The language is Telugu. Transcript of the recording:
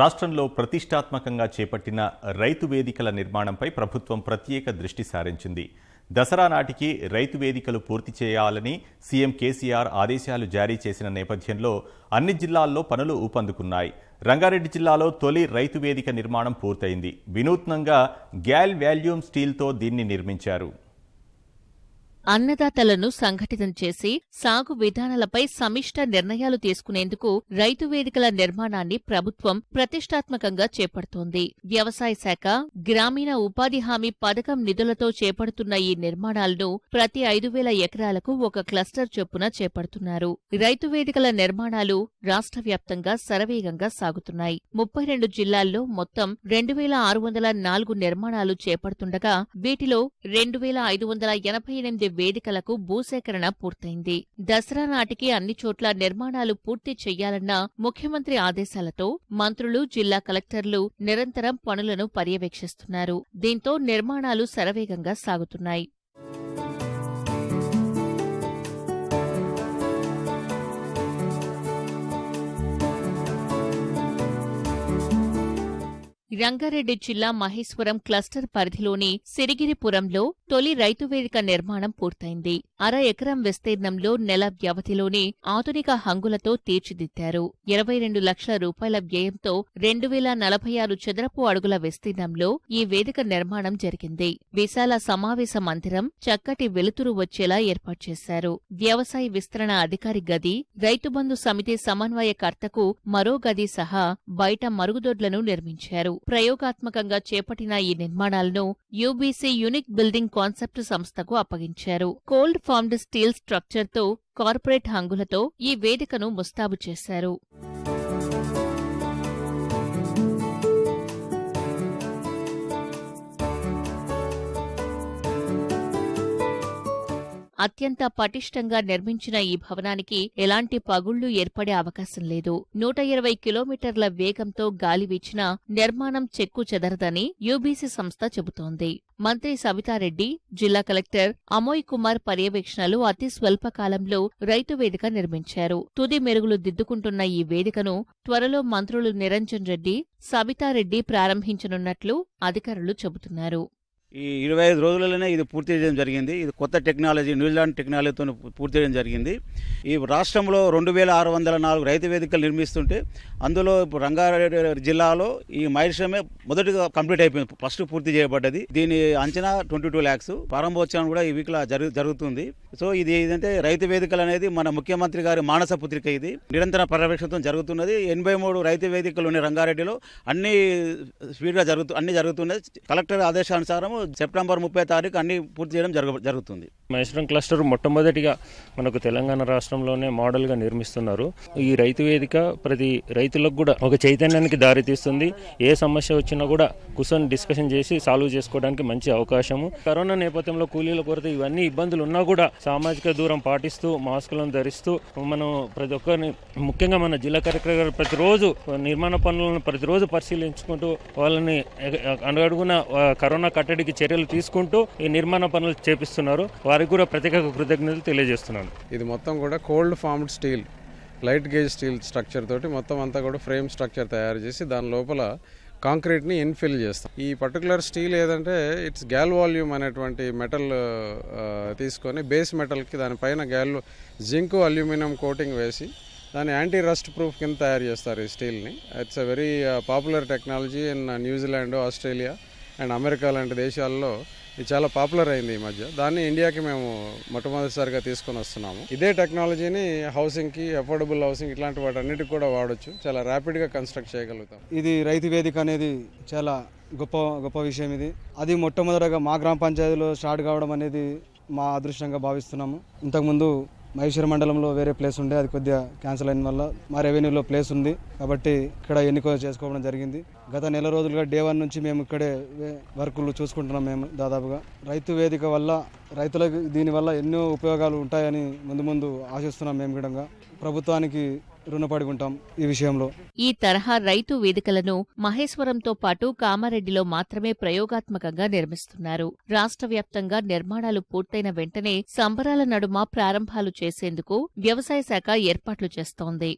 రాష్ట్రంలో ప్రతిష్టాత్మకంగా చేపట్టిన రైతు వేదికల నిర్మాణంపై ప్రభుత్వం ప్రత్యేక దృష్టి సారించింది దసరా నాటికి రైతు వేదికలు పూర్తి చేయాలని సీఎం కేసీఆర్ ఆదేశాలు జారీ చేసిన నేపథ్యంలో అన్ని జిల్లాల్లో పనులు ఊపందుకున్నాయి రంగారెడ్డి జిల్లాలో తొలి రైతు వేదిక నిర్మాణం పూర్తయింది వినూత్నంగా గ్యాల్ వాల్యూమ్ స్టీల్తో దీన్ని నిర్మించారు అన్నదాతలను సంఘటితం చేసి సాగు విధానాలపై సమిష్ట నిర్ణయాలు తీసుకునేందుకు రైతు వేదికల నిర్మాణాన్ని ప్రభుత్వం ప్రతిష్టాత్మకంగా చేపడుతోంది వ్యవసాయ శాఖ గ్రామీణ ఉపాధి హామీ పథకం నిధులతో చేపడుతున్న ఈ నిర్మాణాలను ప్రతి ఐదు వేల ఎకరాలకు ఒక క్లస్టర్ చొప్పున చేపడుతున్నారు రైతు వేదికల నిర్మాణాలు రాష్ట్ర వ్యాప్తంగా శరవేగంగా సాగుతున్నాయి ముప్పై రెండు జిల్లాల్లో మొత్తం రెండు వేల ఆరు వందల నాలుగు నిర్మాణాలు చేపడుతుండగా వీటిలో రెండు వేల ఐదు వందల ఎనభై ఎనిమిది వేదికలకు భూసేకరణ పూర్తయింది దసరా నాటికి అన్ని చోట్ల నిర్మాణాలు పూర్తి చేయాలన్న ముఖ్యమంత్రి ఆదేశాలతో మంత్రులు జిల్లా కలెక్టర్లు నిరంతరం పనులను పర్యవేక్షిస్తున్నారు దీంతో నిర్మాణాలు శరవేగంగా సాగుతున్నాయి రంగారెడ్డి జిల్లా మహేశ్వరం క్లస్టర్ పరిధిలోని సిరిగిరిపురంలో తొలి రైతు వేదిక నిర్మాణం పూర్తయింది అర ఎకరం విస్తీర్ణంలో నెల వ్యవధిలోనే ఆధునిక హంగులతో తీర్చిదిద్దారు ఇరవై రెండు లక్షల రూపాయల వ్యయంతో రెండు వేల నలభై ఆరు చదరపు అడుగుల విస్తీర్ణంలో ఈ వేదిక నిర్మాణం జరిగింది విశాల సమావేశ మందిరం చక్కటి వెలుతురు వచ్చేలా ఏర్పాటు చేశారు వ్యవసాయ విస్తరణ అధికారి గది రైతుబంధు సమితి సమన్వయకర్తకు మరో గది సహా బయట మరుగుదొడ్లను నిర్మించారు ప్రయోగాత్మకంగా చేపట్టిన ఈ నిర్మాణాలను యూబీసీ యూనిక్ బిల్డింగ్ కాన్సెప్ట్ సంస్థకు అప్పగించారు కోల్డ్ ఫార్మ్డ్ స్టీల్ స్ట్రక్చర్తో కార్పొరేట్ హంగులతో ఈ వేదికను ముస్తాబు చేశారు అత్యంత పటిష్టంగా నిర్మించిన ఈ భవనానికి ఎలాంటి పగుళ్లు ఏర్పడే అవకాశం లేదు నూట ఇరవై కిలోమీటర్ల వేగంతో గాలి వీచిన నిర్మాణం చెక్కు చెదరదని యూబీసీ సంస్థ చెబుతోంది మంత్రి సవితారెడ్డి జిల్లా కలెక్టర్ అమోయ్ కుమార్ పర్యవేక్షణలో అతి స్వల్పకాలంలో రైతు వేదిక నిర్మించారు తుది మెరుగులు దిద్దుకుంటున్న ఈ వేదికను త్వరలో మంత్రులు నిరంజన్ రెడ్డి సబితారెడ్డి ప్రారంభించనున్నట్లు అధికారులు చెబుతున్నారు ఈ ఇరవై ఐదు రోజులలోనే ఇది పూర్తి చేయడం జరిగింది ఇది కొత్త టెక్నాలజీ న్యూజిలాండ్ టెక్నాలజీతో పూర్తి చేయడం జరిగింది ఈ రాష్ట్రంలో రెండు వేల ఆరు వందల నాలుగు రైతు వేదికలు నిర్మిస్తుంటే అందులో రంగారెడ్డి జిల్లాలో ఈ మైరిషమే మొదటిగా కంప్లీట్ అయిపోయింది ఫస్ట్ పూర్తి చేయబడ్డది దీని అంచనా ట్వంటీ టూ ల్యాక్స్ ప్రారంభోత్సవం కూడా ఈ వీక్లో జరుగు జరుగుతుంది సో ఇది ఏంటంటే రైతు వేదికలు అనేది మన ముఖ్యమంత్రి గారి మానస పుత్రిక ఇది నిరంతర పర్యవేక్షణతో జరుగుతున్నది ఎనభై మూడు రైతు వేదికలు ఉన్నాయి రంగారెడ్డిలో అన్ని స్పీడ్గా జరుగుతు అన్ని జరుగుతున్నాయి కలెక్టర్ ఆదేశానుసారము సెప్టెంబర్ ముప్పై తారీఖు అన్ని పూర్తి చేయడం జరుగుతుంది మహేశ్వరం క్లస్టర్ మొట్టమొదటిగా మనకు తెలంగాణ రాష్ట్రంలోనే మోడల్గా నిర్మిస్తున్నారు ఈ రైతు వేదిక ప్రతి రైతులకు కూడా ఒక చైతన్యానికి దారితీస్తుంది ఏ సమస్య వచ్చినా కూడా కుసన్ డిస్కషన్ చేసి సాల్వ్ చేసుకోవడానికి మంచి అవకాశము కరోనా నేపథ్యంలో కూలీల కొరత ఇవన్నీ ఇబ్బందులు ఉన్నా కూడా సామాజిక దూరం పాటిస్తూ మాస్కులను ధరిస్తూ మనం ప్రతి ఒక్కరిని ముఖ్యంగా మన జిల్లా కలెక్టర్ గారు ప్రతిరోజు నిర్మాణ పనులను ప్రతిరోజు పరిశీలించుకుంటూ వాళ్ళని అడుగున కరోనా కట్టడికి చర్యలు తీసుకుంటూ ఈ నిర్మాణ పనులు చేపిస్తున్నారు వారి కూడా ప్రత్యేక కృతజ్ఞతలు తెలియజేస్తున్నాను ఇది మొత్తం కూడా cold formed steel light gauge steel structure తోటి మొత్తం అంతా కూడా ఫ్రేమ్ స్ట్రక్చర్ తయారు చేసి దాని లోపల కాంక్రీట్ని ఇన్ఫిల్ చేస్తాం ఈ పర్టికులర్ స్టీల్ ఏదంటే ఇట్స్ గ్యాల్ వాల్యూమ్ అనేటువంటి మెటల్ తీసుకొని బేస్ మెటల్కి దానిపైన గ్యాల్ జింక్ అల్యూమినియం కోటింగ్ వేసి దాని యాంటీ రస్ట్ ప్రూఫ్ కింద తయారు చేస్తారు ఈ స్టీల్ని its a very popular technology in New Zealand Australia and America లాంటి దేశాల్లో ఇది చాలా పాపులర్ అయింది ఈ మధ్య దాన్ని ఇండియాకి మేము మొట్టమొదటిసారిగా తీసుకొని వస్తున్నాము ఇదే టెక్నాలజీని హౌసింగ్కి అఫోర్డబుల్ హౌసింగ్ ఇట్లాంటి వాటన్నిటికి కూడా వాడచ్చు చాలా ర్యాపిడ్గా కన్స్ట్రక్ట్ చేయగలుగుతాం ఇది రైతు వేదిక అనేది చాలా గొప్ప గొప్ప విషయం ఇది అది మొట్టమొదటగా మా గ్రామ పంచాయతీలో స్టార్ట్ కావడం అనేది మా అదృష్టంగా భావిస్తున్నాము ఇంతకుముందు మహేశ్వర మండలంలో వేరే ప్లేస్ ఉండే అది కొద్దిగా క్యాన్సిల్ అయిన వల్ల మా రెవెన్యూలో ప్లేస్ ఉంది కాబట్టి ఇక్కడ ఎన్నిక చేసుకోవడం జరిగింది గత నెల రోజులుగా డే వన్ నుంచి మేము ఇక్కడే వర్కులు చూసుకుంటున్నాం మేము దాదాపుగా రైతు వేదిక వల్ల రైతులకు దీనివల్ల ఎన్నో ఉపయోగాలు ఉంటాయని ముందు ముందు ఆశిస్తున్నాం మేము కూడా ప్రభుత్వానికి రుణపడి ఉంటాం ఈ విషయంలో ఈ తరహా రైతు వేదికలను మహేశ్వరంతో పాటు కామారెడ్డిలో మాత్రమే ప్రయోగాత్మకంగా నిర్మిస్తున్నారు రాష్ట్ర వ్యాప్తంగా నిర్మాణాలు పూర్తయిన వెంటనే సంబరాల నడుమ ప్రారంభాలు చేసేందుకు వ్యవసాయ శాఖ ఏర్పాట్లు చేస్తోంది